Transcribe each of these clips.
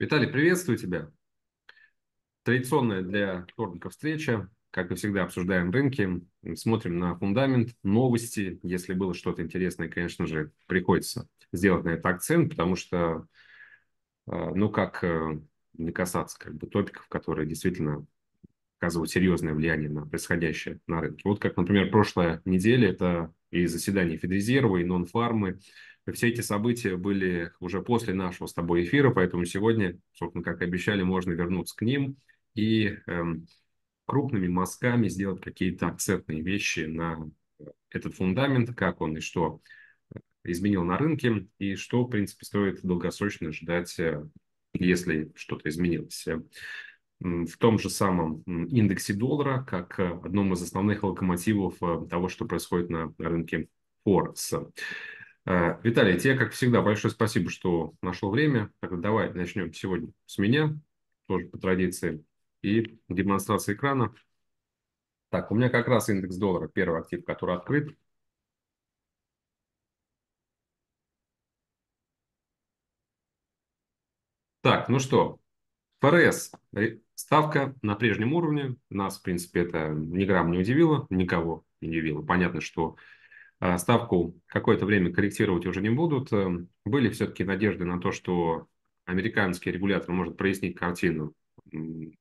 Виталий, приветствую тебя. Традиционная для вторника встреча. Как и всегда, обсуждаем рынки, смотрим на фундамент, новости. Если было что-то интересное, конечно же, приходится сделать на это акцент, потому что, э, ну как э, не касаться как бы топиков, которые действительно оказывают серьезное влияние на происходящее на рынке. Вот как, например, прошлая неделя, это и заседание Федрезерва, и нон-фармы, все эти события были уже после нашего с тобой эфира, поэтому сегодня, собственно, как обещали, можно вернуться к ним и эм, крупными мазками сделать какие-то акцентные вещи на этот фундамент, как он и что э, изменил на рынке, и что, в принципе, стоит долгосрочно ждать, э, если что-то изменилось. Э, в том же самом индексе доллара, как одном из основных локомотивов того, что происходит на рынке Форекса. А, Виталий, тебе, как всегда, большое спасибо, что нашел время. Так, давай начнем сегодня с меня, тоже по традиции, и демонстрация экрана. Так, у меня как раз индекс доллара, первый актив, который открыт. Так, ну что, ФРС, э, ставка на прежнем уровне. Нас, в принципе, это ни грамм не удивило, никого не удивило. Понятно, что а, ставку какое-то время корректировать уже не будут. Эм, были все-таки надежды на то, что американский регулятор может прояснить картину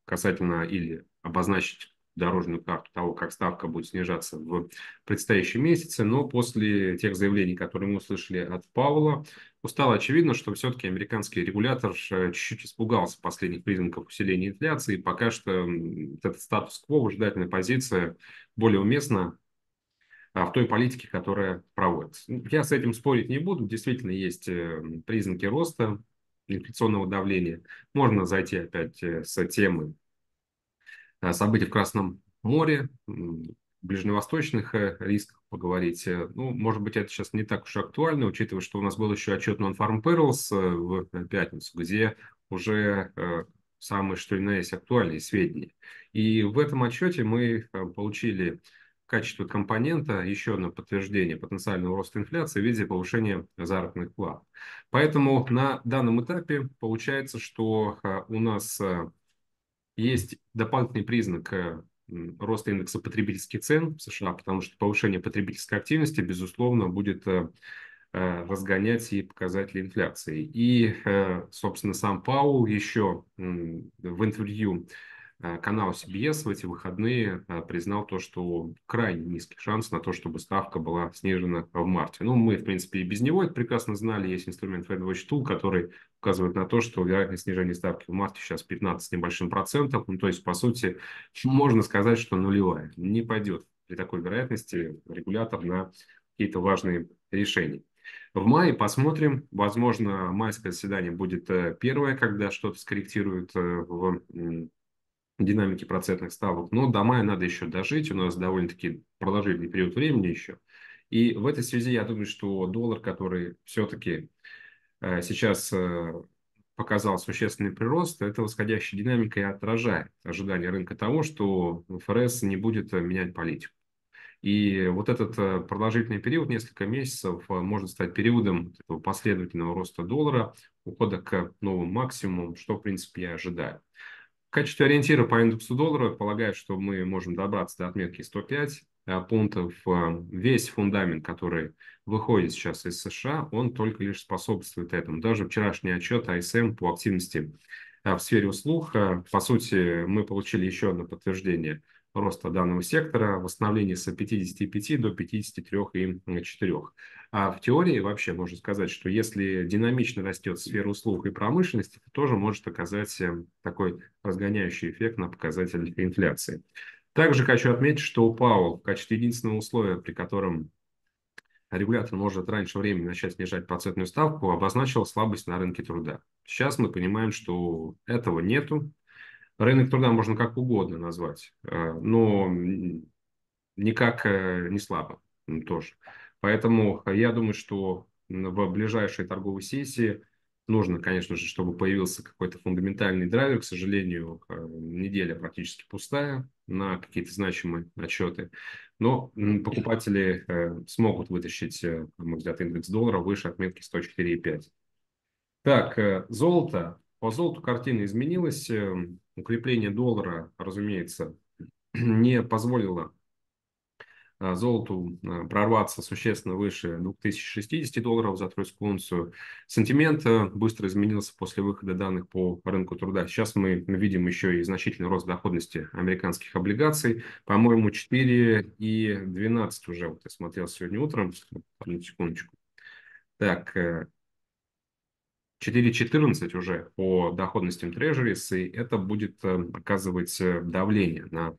касательно или обозначить дорожную карту того, как ставка будет снижаться в предстоящие месяцы. Но после тех заявлений, которые мы услышали от Паула, стало очевидно, что все-таки американский регулятор э, чуть-чуть испугался последних признаков усиления инфляции. И пока что этот статус-кво, выжидательная позиция, более уместна а, в той политике, которая проводится. Ну, я с этим спорить не буду. Действительно, есть эм, признаки роста инфляционного давления. Можно зайти опять э, с темы э, событий в Красном море, ближневосточных э, рисках поговорить. Ну, может быть, это сейчас не так уж актуально, учитывая, что у нас был еще отчет Non-Farm Perils в пятницу, где уже самые, что ни на есть актуальные сведения. И в этом отчете мы получили качество компонента еще одно подтверждение потенциального роста инфляции в виде повышения заработных плат. Поэтому на данном этапе получается, что а, у нас а, есть дополнительный признак э, роста индекса потребительских цен в США, потому что повышение потребительской активности, безусловно, будет э, э, разгонять и показатели инфляции. И, собственно, сам Паул еще в интервью а, канал CBS в эти выходные а, признал то, что крайне низкий шанс на то, чтобы ставка была снижена в марте. Ну, мы, в принципе, и без него это прекрасно знали. Есть инструмент Fed Tool, который указывает на то, что вероятность снижения ставки в марте сейчас 15 с небольшим процентов. Ну, то есть, по сути, можно сказать, что нулевая. Не пойдет при такой вероятности регулятор на какие-то важные решения. В мае посмотрим. Возможно, майское заседание будет э, первое, когда что-то скорректируют э, в динамики процентных ставок. Но до мая надо еще дожить, у нас довольно-таки продолжительный период времени еще. И в этой связи я думаю, что доллар, который все-таки э, сейчас э, показал существенный прирост, это восходящая динамика и отражает ожидание рынка того, что ФРС не будет э, менять политику. И вот этот продолжительный период, несколько месяцев, может стать периодом этого последовательного роста доллара, ухода к новым максимумам, что, в принципе, я ожидаю. В качестве ориентира по индексу доллара полагаю, что мы можем добраться до отметки 105 э, пунктов. Э, весь фундамент, который выходит сейчас из США, он только лишь способствует этому. Даже вчерашний отчет АСМ по активности э, в сфере услуг, по сути, мы получили еще одно подтверждение – роста данного сектора, восстановление с 55 до 53,4. А в теории вообще можно сказать, что если динамично растет сфера услуг и промышленности, то тоже может оказать э, такой разгоняющий эффект на показатель инфляции. Также хочу отметить, что у ПАО в качестве единственного условия, при котором регулятор может раньше времени начать снижать процентную ставку, обозначила слабость на рынке труда. Сейчас мы понимаем, что этого нету, рынок труда можно как угодно назвать, э, но никак э, не слабо тоже. Поэтому э, я думаю, что в ближайшей торговой сессии нужно, конечно же, чтобы появился какой-то фундаментальный драйвер. К сожалению, неделя практически пустая на какие-то значимые отчеты. Но покупатели смогут вытащить, на мой взгляд, индекс доллара выше отметки 104,5. Так, золото. По золоту картина изменилась укрепление доллара, разумеется, не позволило а, золоту а, прорваться существенно выше 2060 долларов за тройскую унцию. Сентимент а, быстро изменился после выхода данных по рынку труда. Сейчас мы видим еще и значительный рост доходности американских облигаций. По-моему, 4 и 12 уже. Вот я смотрел сегодня утром. Одну секундочку. Так, э, 4.14 уже по доходностям трежерис, и это будет эм, оказывать э, давление на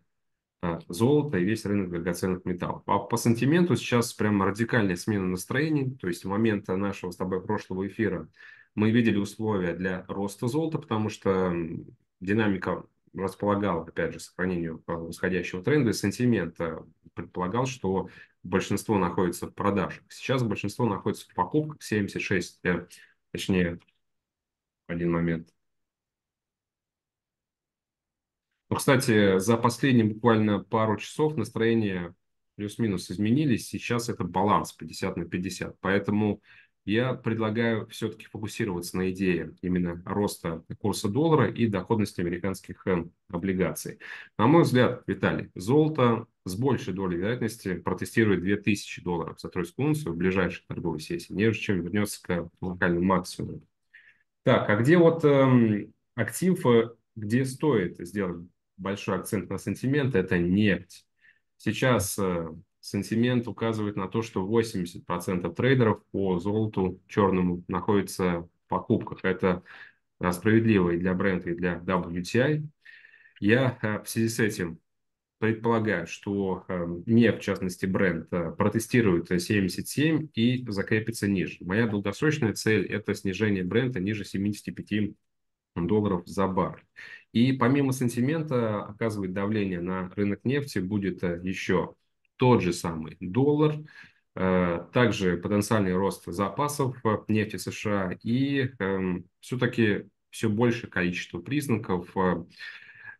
э, золото и весь рынок драгоценных металлов. А по сантименту сейчас прям радикальная смена настроений, то есть в момент нашего с тобой прошлого эфира мы видели условия для роста золота, потому что динамика располагала, опять же, сохранению э, восходящего тренда, и сантимент предполагал, что большинство находится в продажах. Сейчас большинство находится в покупках, 76, точнее, один момент. Ну, кстати, за последние буквально пару часов настроения плюс-минус изменились. Сейчас это баланс 50 на 50. Поэтому я предлагаю все-таки фокусироваться на идее именно роста курса доллара и доходности американских эм, облигаций. На мой взгляд, Виталий, золото с большей долей вероятности протестирует 2000 долларов за тройскую унцию в ближайшей торговой сессии, нежели чем вернется к локальному максимуму. Так, а где вот эм, актив, э, где стоит сделать большой акцент на сантимент, это нефть. Сейчас э, сантимент указывает на то, что 80% трейдеров по золоту черному находятся в покупках. Это э, справедливо и для бренда, и для WTI. Я э, в связи с этим предполагаю, что эм, не, в частности, бренд э, протестирует 77 и закрепится ниже. Моя долгосрочная цель – это снижение бренда ниже 75 долларов за бар. И помимо сантимента оказывает давление на рынок нефти будет э, еще тот же самый доллар, э, также потенциальный рост запасов нефти США и эм, все-таки все больше количество признаков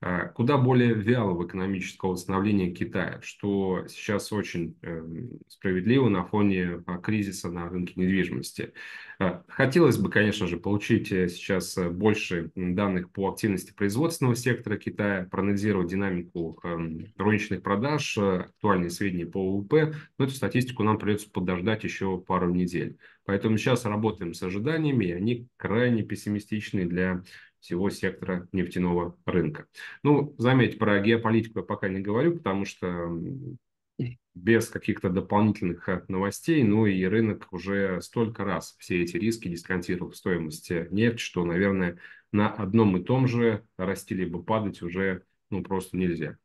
а, куда более вяло в экономического восстановления Китая, что сейчас очень эм, справедливо на фоне а, кризиса на рынке недвижимости. А, хотелось бы, конечно же, получить э, сейчас э, больше данных по активности производственного сектора Китая, проанализировать динамику эм, розничных продаж, э, актуальные сведения по УВП, но эту статистику нам придется подождать еще пару недель. Поэтому сейчас работаем с ожиданиями, и они крайне пессимистичны для всего сектора нефтяного рынка. Ну, заметь, про геополитику я пока не говорю, потому что без каких-то дополнительных э, новостей, ну и рынок уже столько раз все эти риски дисконтировал в стоимости нефти, что, наверное, на одном и том же расти либо падать уже ну, просто нельзя.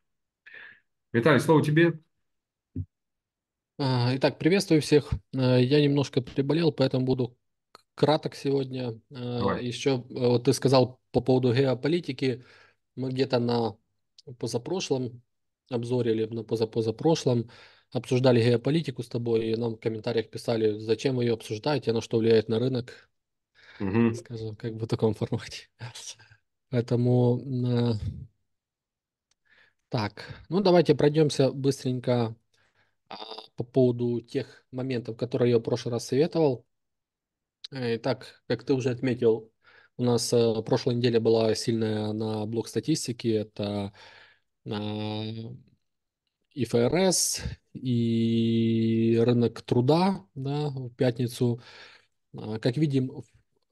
Виталий, слово тебе. А, итак, приветствую всех. Э, я немножко приболел, поэтому буду краток сегодня. Давай. Еще вот ты сказал по поводу геополитики. Мы где-то на позапрошлом обзоре или на позапозапрошлом обсуждали геополитику с тобой, и нам в комментариях писали, зачем ее обсуждаете, на что влияет на рынок. Угу. Скажем, как бы в таком формате. Поэтому э, так, ну давайте пройдемся быстренько а, по поводу тех моментов, которые я в прошлый раз советовал. Итак, э, как ты уже отметил, у нас э, прошлой неделе была сильная на блок статистики. Это э, и ФРС, и рынок труда да, в пятницу. А, как видим,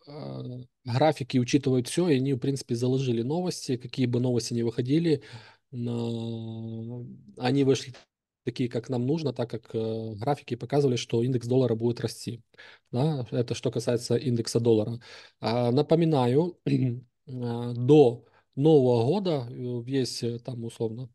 э, графики учитывают все, и они, в принципе, заложили новости, какие бы новости ни выходили, но они вышли такие, как нам нужно, так как э, графики показывали, что индекс доллара будет расти. Да? Это что касается индекса доллара. А, напоминаю, э, до Нового года э, весь э, там условно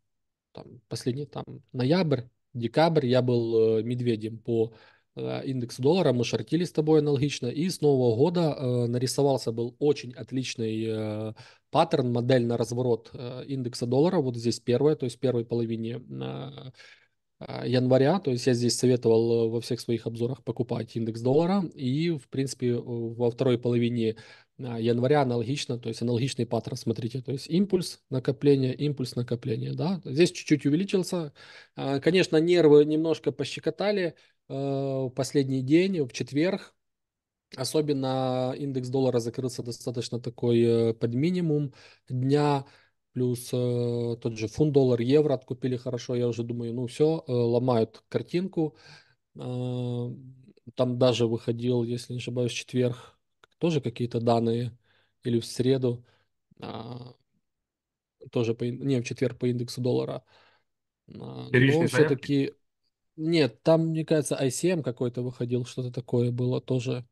там, последний там ноябрь, декабрь я был э, медведем по э, индекс доллара, мы шортили с тобой аналогично, и с нового года э, нарисовался был очень отличный э, паттерн, модель на разворот э, индекса доллара, вот здесь первая, то есть первой половине а, января, то есть я здесь советовал э, во всех своих обзорах покупать индекс доллара, и, в принципе, э, во второй половине а, января аналогично, то есть аналогичный паттерн, смотрите, то есть импульс накопления, импульс накопления, да, здесь чуть-чуть увеличился, а, конечно, нервы немножко пощекотали э, в последний день, в четверг, особенно индекс доллара закрылся достаточно такой под минимум дня, плюс э, тот же фунт, доллар, евро откупили хорошо, я уже думаю, ну все, э, ломают картинку. Э, там даже выходил, если не ошибаюсь, в четверг тоже какие-то данные, или в среду, э, тоже по, не, в четверг по индексу доллара. Э, но все-таки... Нет, там, мне кажется, ICM какой-то выходил, что-то такое было тоже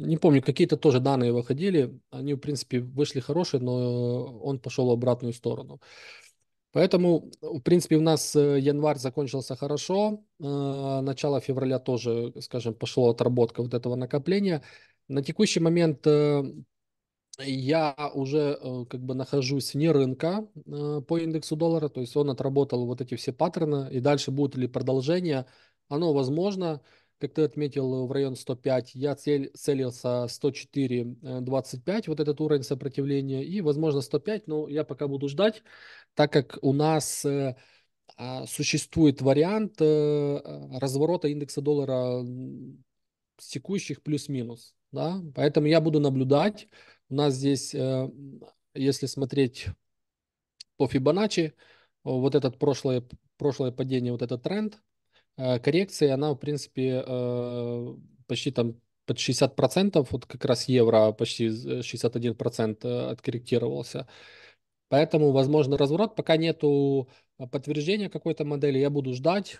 не помню, какие-то тоже данные выходили. Они, в принципе, вышли хорошие, но он пошел в обратную сторону. Поэтому, в принципе, у нас э, январь закончился хорошо. Э, начало февраля тоже, скажем, пошло отработка вот этого накопления. На текущий момент э, я уже как бы нахожусь вне рынка по индексу доллара, то есть он отработал вот эти все паттерны, и дальше будет ли продолжение, оно возможно, как ты отметил, в район 105. Я цель, целился 25 э, вот этот уровень сопротивления, и, возможно, 105, но я пока буду ждать, так как у нас э, а, существует вариант э, разворота индекса доллара с текущих плюс-минус. Да? Поэтому я буду наблюдать. У нас здесь, если смотреть по Фибоначчи, вот этот прошлое, прошлое падение, вот этот тренд – Э, коррекции, она, в принципе, э, почти там под 60%, вот как раз евро почти 61% э, откорректировался. Поэтому, возможно, разворот. Пока нету подтверждения какой-то модели, я буду ждать.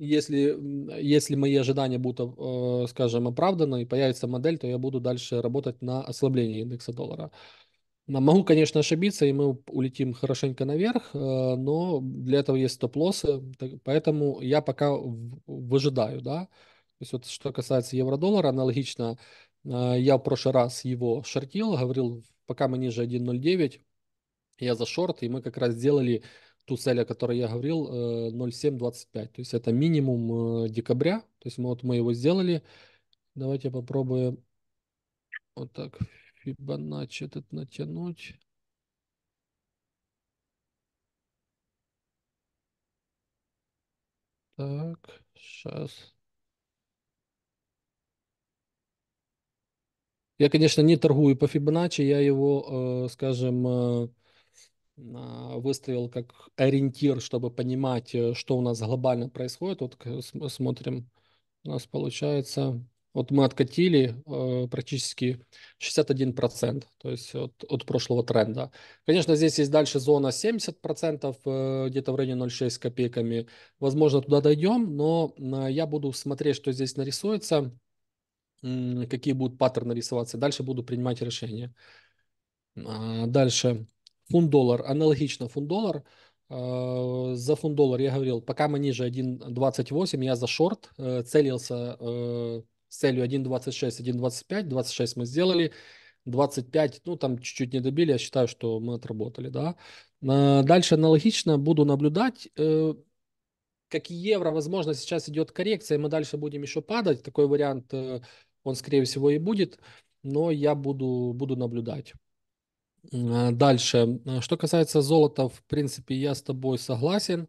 Если, если мои ожидания будут, скажем, оправданы и появится модель, то я буду дальше работать на ослаблении индекса доллара. Могу, конечно, ошибиться, и мы улетим хорошенько наверх, э, но для этого есть стоп-лоссы, поэтому я пока выжидаю, да. То есть вот что касается евро-доллара, аналогично, э, я в прошлый раз его шортил, говорил, пока мы ниже 1.09, я за шорт, и мы как раз сделали ту цель, о которой я говорил, 0.725, э, то есть это минимум декабря, то есть мы, вот мы его сделали, давайте попробуем вот так, Фибоначчи этот натянуть. Так, сейчас. Я, конечно, не торгую по Фибоначчи, я его, э, скажем, э, выставил как ориентир, чтобы понимать, э, что у нас глобально происходит. Вот смотрим, у нас получается вот мы откатили э, практически 61%, то есть от, от прошлого тренда. Конечно, здесь есть дальше зона 70%, э, где-то в районе 0,6 копейками. Возможно, туда дойдем, но э, я буду смотреть, что здесь нарисуется, э, какие будут паттерны рисоваться. Дальше буду принимать решение. А, э, дальше. Фунт-доллар. Аналогично фунт-доллар за фунт доллар я говорил, пока мы ниже 1.28, я за шорт э, целился э, с целью 1.26, 1.25. 26 мы сделали, 25, ну там чуть-чуть не добили, я считаю, что мы отработали, да. А, дальше аналогично буду наблюдать, э, как и евро, возможно, сейчас идет коррекция, мы дальше будем еще падать, такой вариант, э, он, скорее всего, и будет, но я буду, буду наблюдать. Э, дальше, что касается золота, в принципе, я с тобой согласен.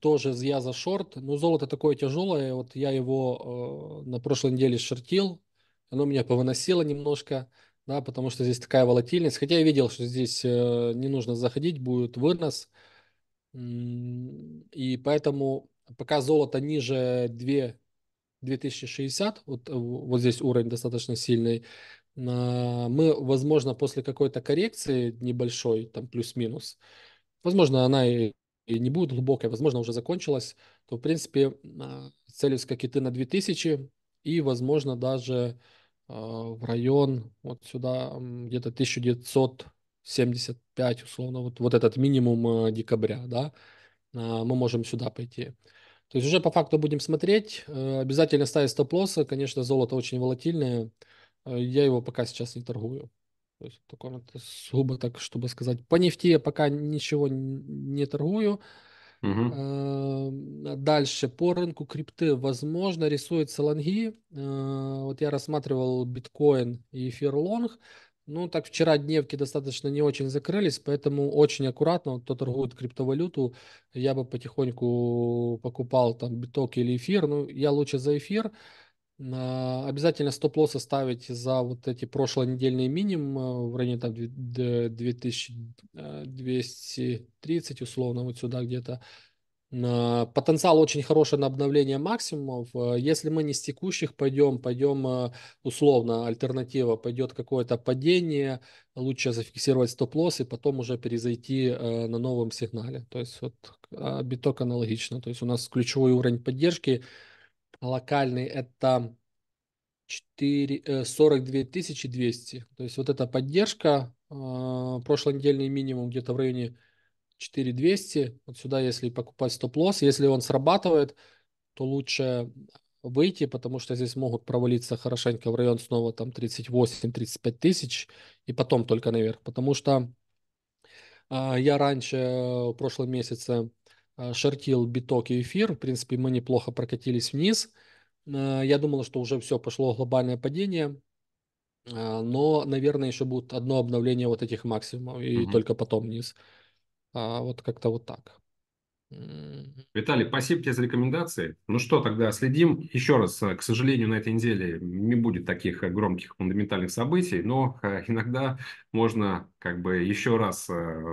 Тоже я за шорт. Но золото такое тяжелое. Вот я его э, на прошлой неделе шортил. Оно меня повыносило немножко, да, потому что здесь такая волатильность. Хотя я видел, что здесь э, не нужно заходить, будет вынос. И поэтому пока золото ниже 2 2060, вот, э, вот здесь уровень достаточно сильный, а, мы, возможно, после какой-то коррекции небольшой, там плюс-минус, возможно, она и и не будет глубокой, возможно, уже закончилась, то, в принципе, а, целюсь как и ты на 2000 и, возможно, даже а, в район вот сюда где-то 1975, условно, вот, вот этот минимум а, декабря, да, мы можем сюда пойти. То есть уже по факту будем смотреть. Э, обязательно ставить стоп-лоссы. Конечно, золото очень волатильное. Э, я его пока сейчас не торгую. То есть таком сугубо так, чтобы сказать. По нефти я пока ничего не торгую. Угу. Дальше по рынку крипты, возможно, рисуются лонги. Э, вот я рассматривал биткоин и эфир лонг. Ну, так вчера дневки достаточно не очень закрылись, поэтому очень аккуратно, вот кто торгует криптовалюту, я бы потихоньку покупал там биток или эфир, ну, я лучше за эфир, Обязательно стоп-лоссы ставить за вот эти прошлонедельные минимумы э, в районе там 2230 э, условно, вот сюда где-то. Потенциал очень хороший на обновление максимумов. Э, если мы не с текущих пойдем, пойдем условно, альтернатива, пойдет какое-то падение, лучше зафиксировать стоп-лосс и потом уже перезайти на новом сигнале. То есть вот биток а, аналогично. То есть у нас ключевой уровень поддержки – локальный это 4, 42 200. То есть вот эта поддержка э, прошлонедельный минимум где-то в районе 4200. Вот сюда, если покупать стоп-лосс, если он срабатывает, то лучше выйти, потому что здесь могут провалиться хорошенько в район снова там 38-35 тысяч и потом только наверх. Потому что э, я раньше э, в прошлом месяце а, шортил биток и эфир. В принципе, мы неплохо прокатились вниз. Э, я думал, что уже все, пошло глобальное падение. Э, но, наверное, еще будет одно обновление вот этих максимумов, и угу. только потом вниз. А, вот как-то вот так. Виталий, спасибо тебе за рекомендации. Ну что, тогда следим. Еще раз, э, к сожалению, на этой неделе не будет таких э, громких фундаментальных событий, но э, иногда можно как бы еще раз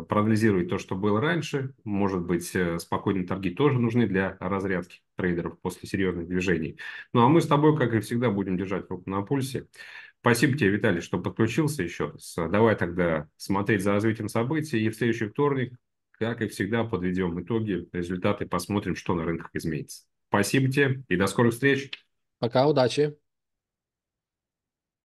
проанализировать то, что было раньше. Может быть, спокойные торги тоже нужны для разрядки трейдеров после серьезных движений. Ну а мы с тобой, как и всегда, будем держать руку на пульсе. Спасибо тебе, Виталий, что подключился еще раз. Давай тогда смотреть за развитием событий. И в следующий вторник да, как всегда, подведем итоги, результаты, посмотрим, что на рынках изменится. Спасибо тебе и до скорых встреч. Пока, удачи.